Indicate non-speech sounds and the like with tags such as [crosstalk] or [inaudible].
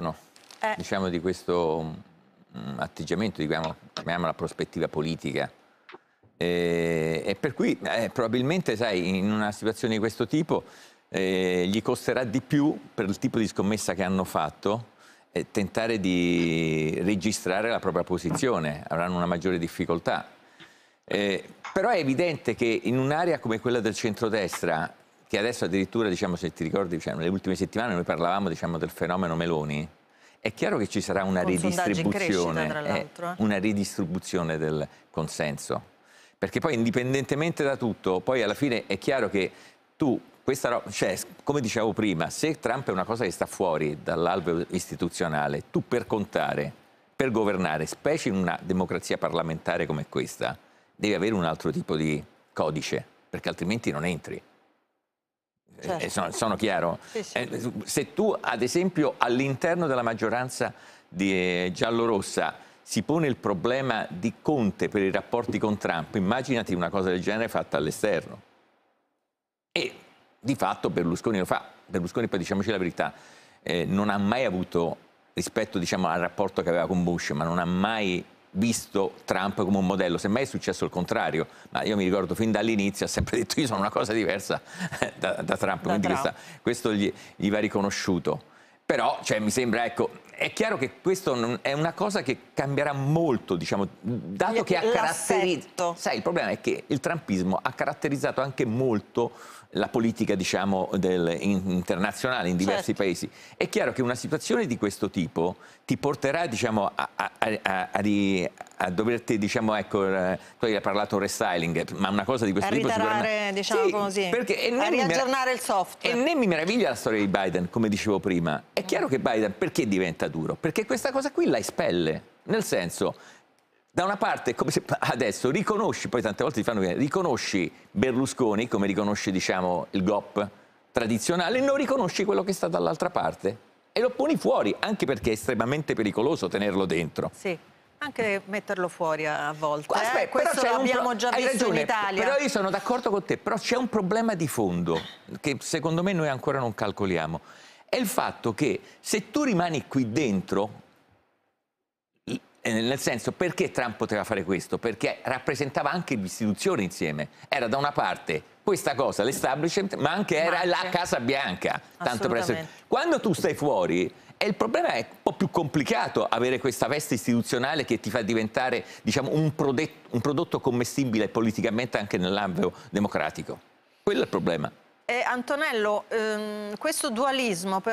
No. Eh. Diciamo di questo mh, mm, atteggiamento, diciamo, chiamiamola prospettiva politica. E, e per cui eh, probabilmente, sai, in una situazione di questo tipo eh, gli costerà di più per il tipo di scommessa che hanno fatto eh, tentare di registrare la propria posizione, avranno una maggiore difficoltà. Eh, però è evidente che in un'area come quella del centrodestra che adesso addirittura, diciamo, se ti ricordi, diciamo, le ultime settimane noi parlavamo diciamo, del fenomeno Meloni, è chiaro che ci sarà una Un ridistribuzione, crescita, eh, eh, una ridistribuzione del consenso. Perché poi indipendentemente da tutto, poi alla fine è chiaro che tu questa roba, cioè, come dicevo prima, se Trump è una cosa che sta fuori dall'alveo istituzionale, tu per contare, per governare, specie in una democrazia parlamentare come questa, devi avere un altro tipo di codice, perché altrimenti non entri. Eh, eh, certo. Eh, sono, sono, chiaro? [laughs] Sì, sì. Eh, se tu, ad esempio, all'interno della maggioranza di, eh, giallorossa si pone il problema di Conte per i rapporti con Trump, immaginati una cosa del genere fatta all'esterno. E di fatto Berlusconi lo fa. Berlusconi, poi diciamoci la verità, eh, non ha mai avuto rispetto diciamo, al rapporto che aveva con Bush, ma non ha mai visto Trump come un modello, semmai è successo il contrario, ma io mi ricordo fin dall'inizio ha sempre detto io sono una cosa diversa [laughs] da, da Trump, da quindi Trump. Questa, questo gli, gli va riconosciuto. Però cioè, mi sembra, ecco, è chiaro che questo è una cosa che cambierà molto, diciamo, dato che ha caratterizzato... Sai, il problema è che il trumpismo ha caratterizzato anche molto la politica, diciamo, del, internazionale in diversi certo. paesi. È chiaro che una situazione di questo tipo ti porterà, diciamo, a, a, a, a a eh, doverti, diciamo, ecco, eh, tu hai parlato restyling, ma una cosa di questo a tipo sicuramente... diciamo sì, così, perché, a riaggiornare il software. E né mi meraviglia la storia di Biden, come dicevo prima. È chiaro che Biden perché diventa duro? Perché questa cosa qui la espelle, nel senso... Da una parte, come se [laughs] adesso riconosci, poi tante volte ti fanno vedere, riconosci Berlusconi come riconosci diciamo, il GOP tradizionale, non riconosci quello che sta dall'altra parte e lo poni fuori, anche perché è estremamente pericoloso tenerlo dentro. Sì. Anche metterlo fuori a volte. Eh. Aspetta, eh? Questo l'abbiamo già visto ragione, in Italia. Però io sono d'accordo con te, però c'è un problema di fondo che secondo me noi ancora non calcoliamo. È il fatto che se tu rimani qui dentro, eh, nel senso perché Trump poteva fare questo? Perché rappresentava anche l'istituzione insieme. Era da una parte questa cosa, l'establishment, ma anche era la Casa Bianca. Tanto per essere... Quando tu stai fuori e il problema è un po' più complicato avere questa veste istituzionale che ti fa diventare diciamo, un, prodetto, un prodotto commestibile politicamente anche nell'ambito democratico. Quello è il problema. Eh, Antonello, ehm, questo dualismo però...